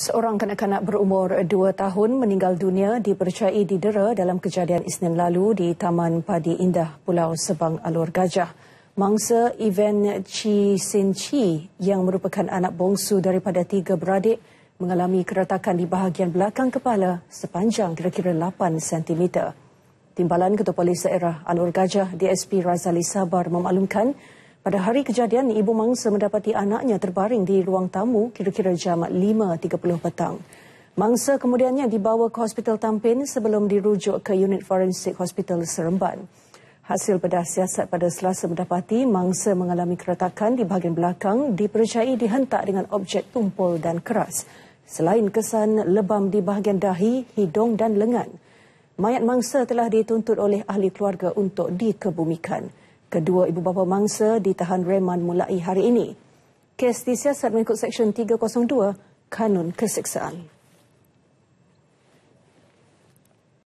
Seorang kanak-kanak berumur 2 tahun meninggal dunia dipercayai didera dalam kejadian Isnin lalu di Taman Padi Indah Pulau Sebang Alor Gajah. Mangsa Ivan Chi Sin Chi yang merupakan anak bongsu daripada tiga beradik mengalami keretakan di bahagian belakang kepala sepanjang kira-kira 8 cm. Timbalan Ketua Polis Daerah Alor Gajah DSP Razali Sabar memaklumkan pada hari kejadian, ibu mangsa mendapati anaknya terbaring di ruang tamu kira-kira jam 5.30 petang. Mangsa kemudiannya dibawa ke Hospital Tampin sebelum dirujuk ke Unit Forensik Hospital Seremban. Hasil bedah siasat pada selasa mendapati mangsa mengalami keretakan di bahagian belakang dipercayai dihentak dengan objek tumpul dan keras. Selain kesan lebam di bahagian dahi, hidung dan lengan. Mayat mangsa telah dituntut oleh ahli keluarga untuk dikebumikan. Kedua ibu bapa mangsa ditahan reman mulai hari ini. Kes disiasat mengikut Seksyen 302 Kanun Keseksaan.